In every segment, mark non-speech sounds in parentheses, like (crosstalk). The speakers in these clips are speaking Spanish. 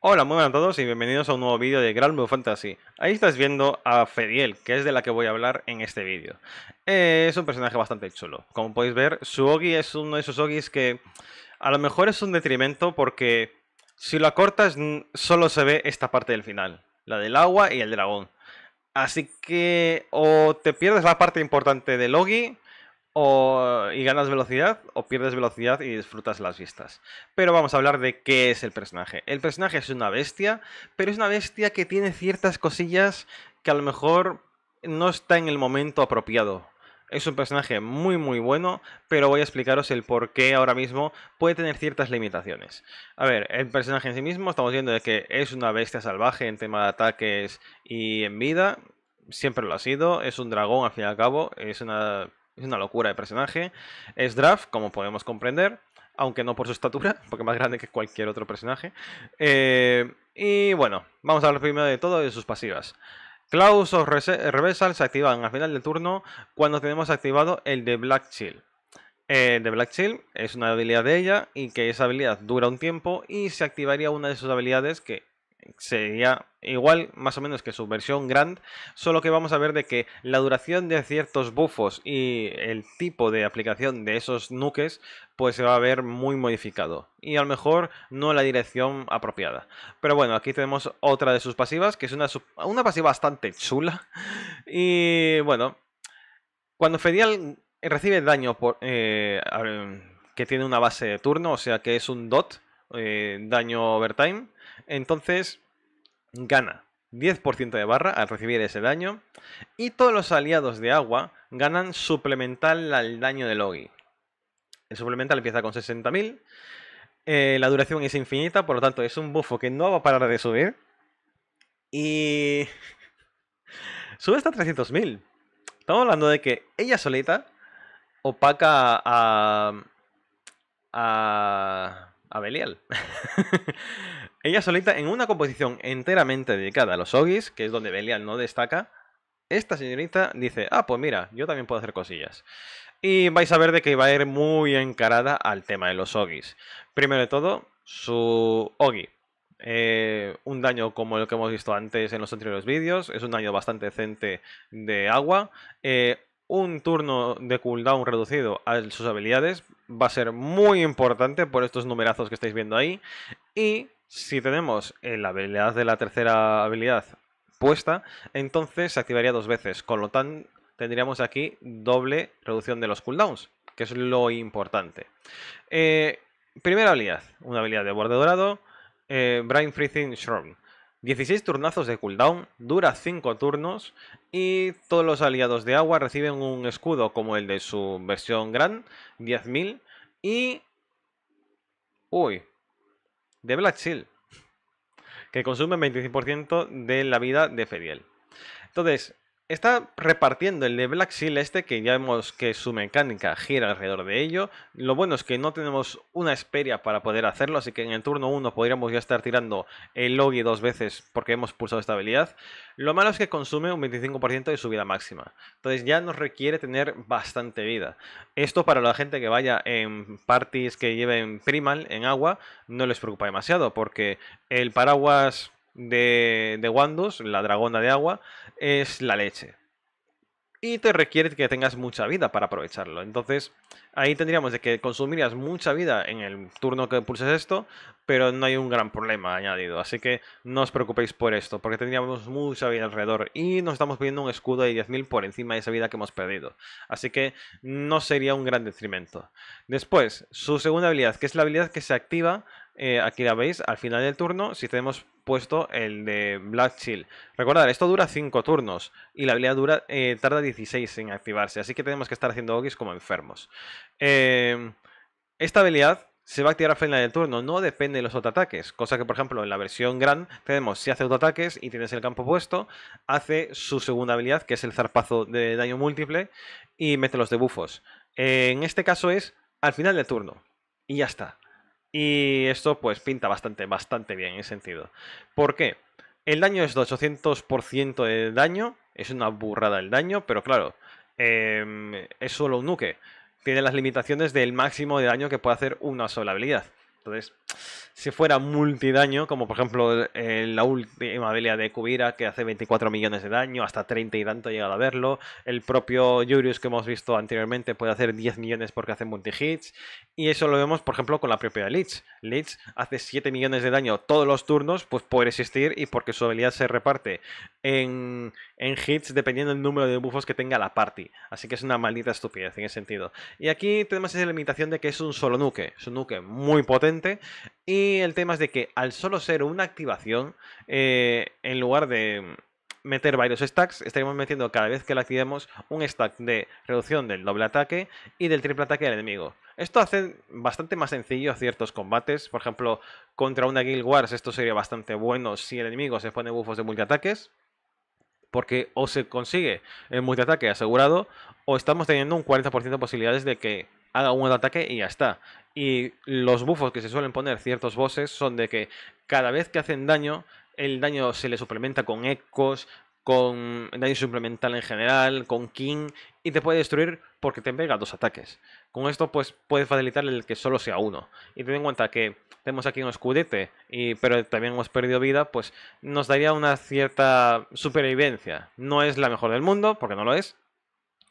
Hola, muy buenas a todos y bienvenidos a un nuevo vídeo de Grand Blue Fantasy. Ahí estás viendo a Fediel, que es de la que voy a hablar en este vídeo. Eh, es un personaje bastante chulo. Como podéis ver, su Ogi es uno de esos Ogis que a lo mejor es un detrimento porque si lo cortas solo se ve esta parte del final, la del agua y el dragón. Así que o te pierdes la parte importante del Ogi o, y ganas velocidad o pierdes velocidad y disfrutas las vistas. Pero vamos a hablar de qué es el personaje. El personaje es una bestia, pero es una bestia que tiene ciertas cosillas que a lo mejor no está en el momento apropiado. Es un personaje muy muy bueno, pero voy a explicaros el por qué ahora mismo puede tener ciertas limitaciones. A ver, el personaje en sí mismo estamos viendo de que es una bestia salvaje en tema de ataques y en vida. Siempre lo ha sido, es un dragón al fin y al cabo, es una es una locura de personaje. Es draft, como podemos comprender, aunque no por su estatura, (laughs) porque es más grande que cualquier otro personaje. Eh, y bueno, vamos a hablar primero de todo de sus pasivas. Klaus o Reversal se activan al final del turno cuando tenemos activado el de Black Chill. Eh, el de Black Chill es una habilidad de ella y que esa habilidad dura un tiempo y se activaría una de sus habilidades que sería igual más o menos que su versión Grand, solo que vamos a ver de que la duración de ciertos buffos y el tipo de aplicación de esos nuques pues se va a ver muy modificado y a lo mejor no la dirección apropiada. Pero bueno, aquí tenemos otra de sus pasivas que es una, pasiva bastante chula y bueno, cuando Fedial recibe daño por, eh, que tiene una base de turno, o sea que es un DOT, eh, daño overtime. Entonces, gana 10% de barra al recibir ese daño. Y todos los aliados de agua ganan suplemental al daño de Logi. El suplemental empieza con 60.000. Eh, la duración es infinita, por lo tanto es un buffo que no va a parar de subir. Y... (laughs) Sube hasta 300.000. Estamos hablando de que ella solita opaca a... a a Belial. (laughs) Ella solita, en una composición enteramente dedicada a los ogis, que es donde Belial no destaca, esta señorita dice, ah, pues mira, yo también puedo hacer cosillas. Y vais a ver de que va a ir muy encarada al tema de los ogis. Primero de todo, su ogi. Eh, un daño como el que hemos visto antes en los anteriores vídeos, es un daño bastante decente de agua. Eh, un turno de cooldown reducido a sus habilidades va a ser muy importante por estos numerazos que estáis viendo ahí. Y si tenemos la habilidad de la tercera habilidad puesta, entonces se activaría dos veces. Con lo tanto, tendríamos aquí doble reducción de los cooldowns, que es lo importante. Eh, primera habilidad, una habilidad de borde dorado, eh, Brain Freezing Shroud. 16 turnazos de cooldown, dura 5 turnos y todos los aliados de agua reciben un escudo como el de su versión gran, 10.000 y... Uy, de Black Shield, que consume 25% de la vida de Feriel. Entonces, está repartiendo el de Black Seal este, que ya vemos que su mecánica gira alrededor de ello. Lo bueno es que no tenemos una Esperia para poder hacerlo, así que en el turno 1 podríamos ya estar tirando el Logi dos veces porque hemos pulsado esta habilidad. Lo malo es que consume un 25% de su vida máxima. Entonces ya nos requiere tener bastante vida. Esto para la gente que vaya en parties que lleven Primal, en agua, no les preocupa demasiado, porque el paraguas de, de la dragona de agua, es la leche. Y te requiere que tengas mucha vida para aprovecharlo. Entonces, ahí tendríamos de que consumirías mucha vida en el turno que pulses esto, pero no hay un gran problema añadido. Así que no os preocupéis por esto, porque tendríamos mucha vida alrededor y nos estamos pidiendo un escudo de 10.000 por encima de esa vida que hemos perdido. Así que no sería un gran detrimento. Después, su segunda habilidad, que es la habilidad que se activa, eh, aquí la veis, al final del turno, si tenemos puesto el de Black Chill. Recordad, esto dura 5 turnos y la habilidad dura, eh, tarda 16 en activarse, así que tenemos que estar haciendo ogis como enfermos. Em, esta habilidad se va a activar al final del turno, no depende de los autoataques. Cosa que, por ejemplo, en la versión gran tenemos si hace autoataques y tienes el campo puesto, hace su segunda habilidad, que es el zarpazo de daño múltiple, y mete los debufos. Eh, en este caso es al final del turno. Y ya está. Y esto pues pinta bastante, bastante bien en ese sentido. ¿Por qué? El daño es de 800% de daño, es una burrada el daño, pero claro, em, es solo un nuque. Tiene las limitaciones del máximo de daño que puede hacer una sola habilidad. Entonces, si fuera multidaño, como por ejemplo eh, la última habilidad de Kubira que hace 24 millones de daño, hasta 30 y tanto llegado a verlo, el propio Yurius que hemos visto anteriormente puede hacer 10 millones porque hace multi-hits, y eso lo vemos por ejemplo con la propia Leech. Leech hace 7 millones de daño todos los turnos, pues por existir y porque su habilidad se reparte en, hits dependiendo del número de buffos que tenga la party. Así que es una maldita estupidez en ese sentido. Y aquí tenemos esa limitación de que es un solo nuke, es un nuke muy potente y el tema es de que al solo ser una activación, eh, en lugar de meter varios stacks, estaríamos metiendo cada vez que la activemos un stack de reducción del doble ataque y del triple ataque al enemigo. Esto hace bastante más sencillo ciertos combates, por ejemplo, contra una Guild Wars esto sería bastante bueno si el enemigo se pone buffos de multiataques, porque o se consigue el multiataque asegurado o estamos teniendo un 40% de posibilidades de que haga un ataque y ya está. Y los bufos que se suelen poner ciertos bosses son de que cada vez que hacen daño, el daño se le suplementa con ecos, con daño suplemental en general, con King, y te puede destruir porque te pega dos ataques. Con esto, pues puede facilitar el que solo sea uno. Y ten en cuenta que tenemos aquí un escudete, y, pero también hemos perdido vida, pues nos daría una cierta supervivencia. No es la mejor del mundo, porque no lo es,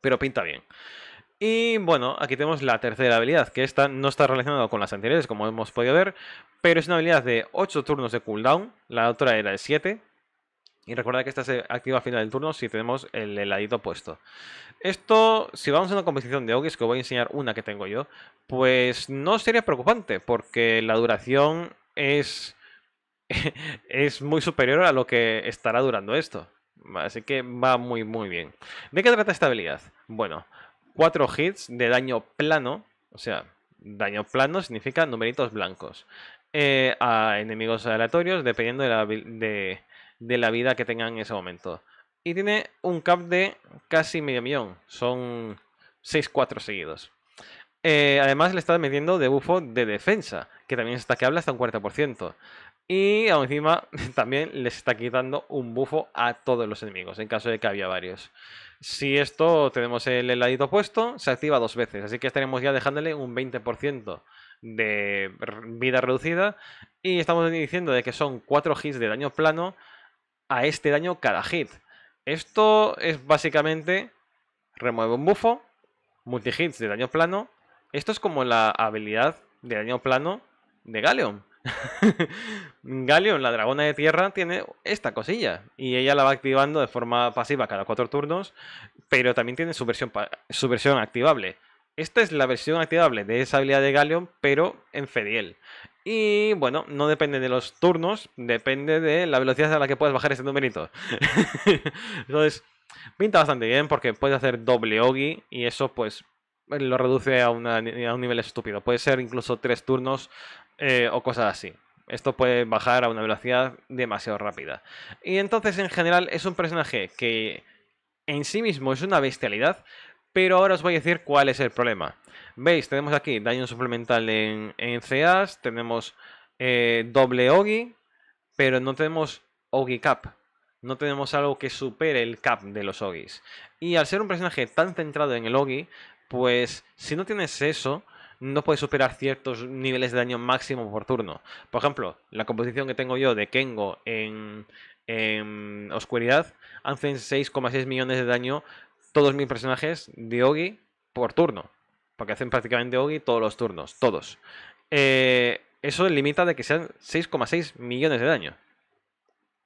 pero pinta bien. Y bueno, aquí tenemos la tercera habilidad, que esta no está relacionada con las anteriores, como hemos podido ver, pero es una habilidad de 8 turnos de cooldown, la otra era de 7, y recuerda que esta se activa al final del turno si tenemos el heladito puesto. Esto, si vamos a una competición de Ogis, que os voy a enseñar una que tengo yo, pues no sería preocupante, porque la duración es, (laughs) es muy superior a lo que estará durando esto. Así que va muy muy bien. ¿De qué trata esta habilidad? Bueno, 4 hits de daño plano, o sea, daño plano significa numeritos blancos, eh, a enemigos aleatorios dependiendo de la, vida que tengan en ese momento. Y tiene un cap de casi medio millón, son 6-4 seguidos. Eh, además le está metiendo de bufo de defensa, que también está que habla hasta un 40%. Y encima (laughs) también les está quitando un bufo a todos los enemigos, en caso de que haya varios. Si esto tenemos el heladito puesto, se activa dos veces, así que estaremos ya dejándole un 20% de vida reducida y estamos diciendo de que son 4 hits de daño plano a este daño cada hit. Esto es básicamente remueve un bufo, multi hits de daño plano. Esto es como la habilidad de daño plano de Galeon. (laughs) Galion, la dragona de tierra, tiene esta cosilla. Y ella la va activando de forma pasiva cada cuatro turnos. Pero también tiene su versión, su versión activable. Esta es la versión activable de esa habilidad de Galion, pero en Fediel. Y bueno, no depende de los turnos, depende de la velocidad a la que puedes bajar ese numerito. (laughs) Entonces, pinta bastante bien porque puedes hacer doble Ogi y eso pues lo reduce a, a un nivel estúpido. Puede ser incluso tres turnos eh, o cosas así. Esto puede bajar a una velocidad demasiado rápida. Y entonces, en general, es un personaje que en sí mismo es una bestialidad, pero ahora os voy a decir cuál es el problema. Veis, tenemos aquí daño suplemental en, en CAs, tenemos eh, doble Ogi, pero no tenemos Ogi Cap. No tenemos algo que supere el cap de los Ogis. Y al ser un personaje tan centrado en el Ogi, pues si no tienes eso, no puede superar ciertos niveles de daño máximo por turno. Por ejemplo, la composición que tengo yo de Kengo en, Oscuridad hacen 6,6 millones de daño todos mis personajes de Ogi por turno. Porque hacen prácticamente Ogi todos los turnos, todos. Eh, eso limita de que sean 6,6 millones de daño.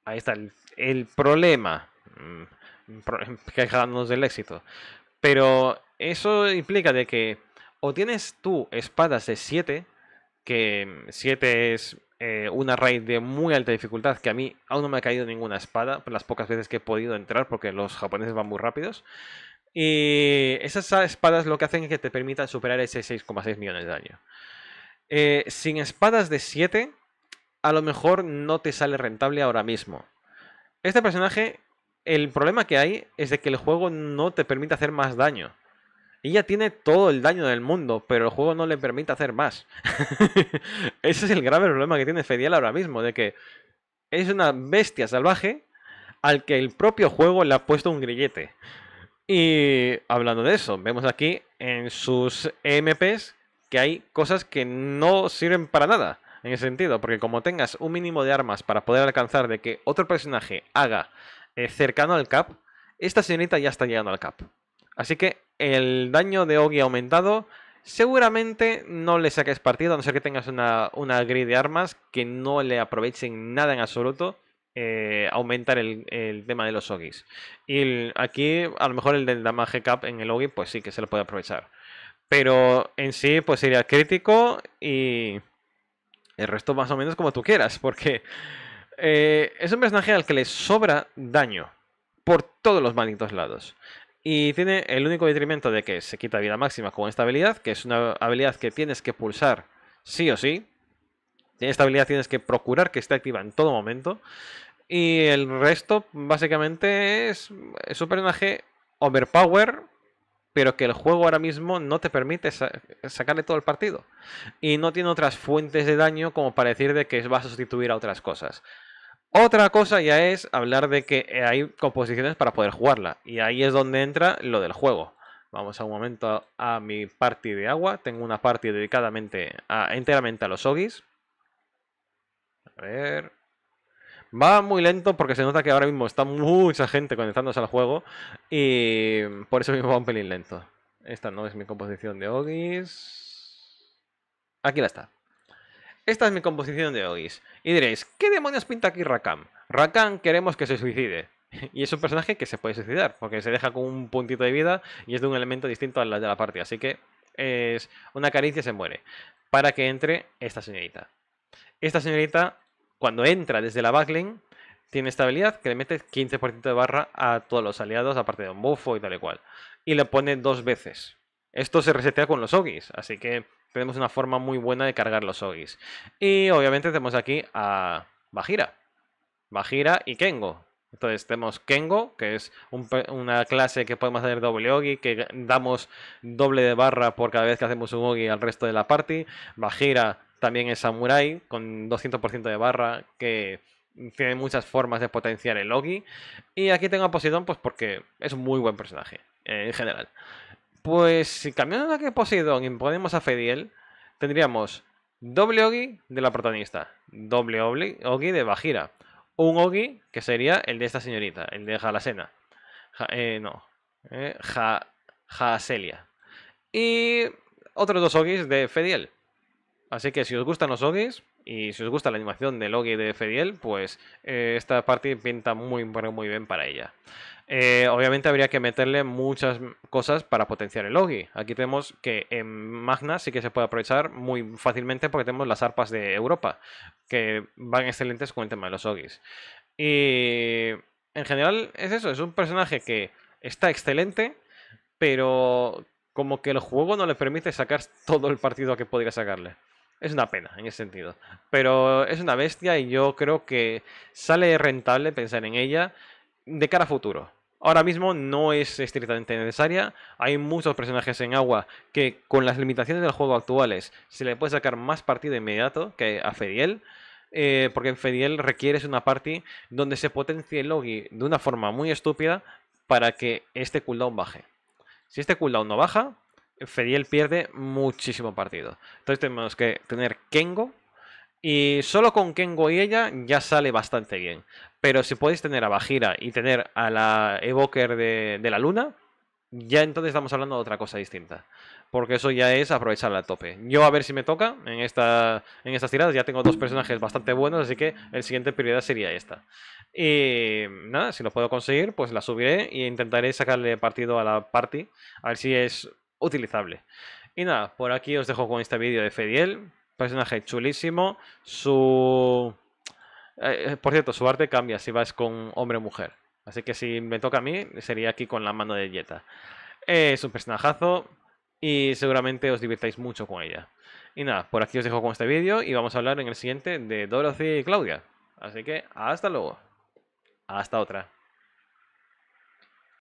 Ahí está el, problema. Mm, (laughs) Quejándonos del éxito. Pero eso implica de que o tienes tú espadas de 7, que 7 es eh, una raid de muy alta dificultad, que a mí aún no me ha caído ninguna espada, por las pocas veces que he podido entrar, porque los japoneses van muy rápidos. Y esas espadas lo que hacen es que te permitan superar ese 6,6 millones de daño. Eh, sin espadas de 7, a lo mejor no te sale rentable ahora mismo. Este personaje, el problema que hay es de que el juego no te permite hacer más daño. Ella tiene todo el daño del mundo, pero el juego no le permite hacer más. (laughs) Ese es el grave problema que tiene Fedial ahora mismo, de que es una bestia salvaje al que el propio juego le ha puesto un grillete. Y hablando de eso, vemos aquí en sus e MPs que hay cosas que no sirven para nada. En ese sentido, porque como tengas un mínimo de armas para poder alcanzar de que otro personaje haga eh, cercano al cap, esta señorita ya está llegando al cap. Así que el daño de Ogi aumentado seguramente no le saques partido, a no ser que tengas una, una grid de armas que no le aprovechen nada en absoluto. Eh, aumentar el, tema de los Ogis. Y aquí, a lo mejor el del damage cap en el Ogi, pues sí que se lo puede aprovechar. Pero en sí, pues sería crítico y el resto más o menos como tú quieras, porque eh, es un personaje al que le sobra daño por todos los malditos lados. Y tiene el único detrimento de que se quita vida máxima con esta habilidad, que es una habilidad que tienes que pulsar sí o sí. Esta habilidad tienes que procurar que esté activa en todo momento. Y el resto básicamente es, un personaje overpower, pero que el juego ahora mismo no te permite sacarle todo el partido. Y no tiene otras fuentes de daño como para decir de que va a sustituir a otras cosas. Otra cosa ya es hablar de que eh, hay composiciones para poder jugarla. Y ahí es donde entra lo del juego. Vamos a un momento a mi party de agua. Tengo una party dedicadamente a, enteramente a los ogis. A ver. Va muy lento porque se nota que ahora mismo está mucha gente conectándose al juego. Y por eso mismo va un pelín lento. Esta no es mi composición de ogis. Aquí la está. Esta es mi composición de Ogis. Y diréis, ¿qué demonios pinta aquí Rakan? Rakan queremos que se suicide. (laughs) Y es un personaje que se puede suicidar, porque se deja con un puntito de vida y es de un elemento distinto al de la parte. Así que es una caricia se muere. Para que entre esta señorita. Esta señorita, cuando entra desde la backlink. tiene esta habilidad que le mete 15% de barra a todos los aliados, aparte de un buffo y tal y cual. Y le pone dos veces. Esto se resetea con los Ogis, así que tenemos una forma muy buena de cargar los Ogis. Y obviamente tenemos aquí a Bajira. Bajira y Kengo. Entonces tenemos Kengo, que es una clase que podemos hacer doble Ogi, que damos doble de barra por cada vez que hacemos un Ogi al resto de la party. Bajira también es Samurai, con 200% de barra, que tiene muchas formas de potenciar el Ogi. Y aquí tengo a posidon pues porque es un muy buen personaje, eh, en general. Pues si cambiamos de que y ponemos a Fediel, tendríamos doble Ogi de la protagonista, doble Ogi de Bajira, un Ogi que sería el de esta señorita, el de Jalasena. Eh, no, eh, ja, Jaselia. Y otros dos Ogis de Fediel. Así que si os gustan los Ogis, y si os gusta la animación de Logi de Fediel, pues eh, esta parte pinta muy, muy bien para ella. Eh, obviamente habría que meterle muchas cosas para potenciar el Logi. Aquí tenemos que en Magna sí que se puede aprovechar muy fácilmente porque tenemos las arpas de Europa, que van excelentes con el tema de los Logis. Y en general es eso, es un personaje que está excelente, pero como que el juego no le permite sacar todo el partido que podría sacarle es una pena en ese sentido. Pero es una bestia y yo creo que sale rentable pensar en ella de cara a futuro. Ahora mismo no es estrictamente necesaria. Hay muchos personajes en agua que con las limitaciones del juego actuales se le puede sacar más partido inmediato que a Feriel. Eh, porque en Feriel requieres una party donde se potencie el Logi de una forma muy estúpida para que este cooldown baje. Si este cooldown no baja, Fediel pierde muchísimo partido. Entonces tenemos que tener Kengo. Y solo con Kengo y ella ya sale bastante bien. Pero si podéis tener a Bajira y tener a la Evoker de, la Luna, ya entonces estamos hablando de otra cosa distinta. Porque eso ya es aprovecharla al tope. Yo a ver si me toca en, esta, en estas tiradas. Ya tengo dos personajes bastante buenos, así que el siguiente prioridad sería esta. Y nada, si lo puedo conseguir, pues la subiré e intentaré sacarle partido a la party. A ver si es utilizable. Y nada, por aquí os dejo con este vídeo de Fediel, personaje chulísimo, su... Eh, eh, por cierto, su arte cambia si vas con hombre o mujer. Así que si me toca a mí, sería aquí con la mano de Jetta. es un personajazo y seguramente os divirtáis mucho con ella. Y nada, por aquí os dejo con este vídeo y vamos a hablar en el siguiente de Dorothy y Claudia. Así que hasta luego. Hasta otra.